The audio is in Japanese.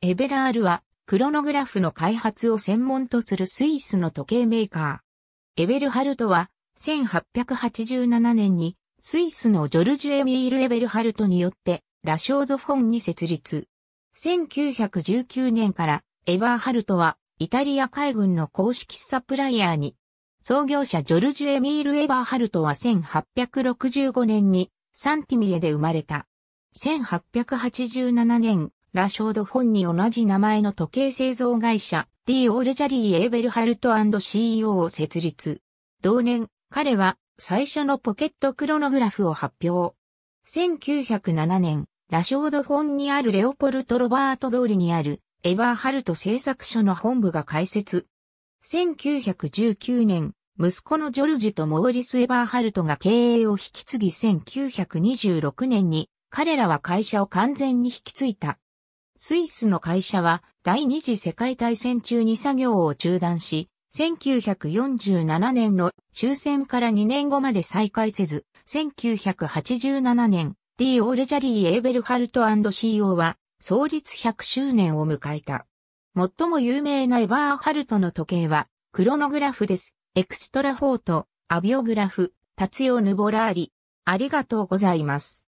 エベラールは、クロノグラフの開発を専門とするスイスの時計メーカー。エベルハルトは、1887年に、スイスのジョルジュ・エミール・エベルハルトによって、ラショード・フォンに設立。1919年から、エバーハルトは、イタリア海軍の公式サプライヤーに、創業者ジョルジュ・エミール・エバーハルトは1865年に、サンティミエで生まれた。1887年、ラショードフォンに同じ名前の時計製造会社、D. オール・ジャリー・エーベルハルト &CEO を設立。同年、彼は最初のポケットクロノグラフを発表。1907年、ラショードフォンにあるレオポルト・ロバート通りにあるエバーハルト製作所の本部が開設。1919年、息子のジョルジュとモーリス・エバーハルトが経営を引き継ぎ1926年に彼らは会社を完全に引き継いだ。スイスの会社は第二次世界大戦中に作業を中断し、1947年の終戦から2年後まで再開せず、1987年、D. オールジャリー・エーベルハルト &CO は創立100周年を迎えた。最も有名なエバーハルトの時計は、クロノグラフです。エクストラフォート、アビオグラフ、タツヨ・ヌボラーリ。ありがとうございます。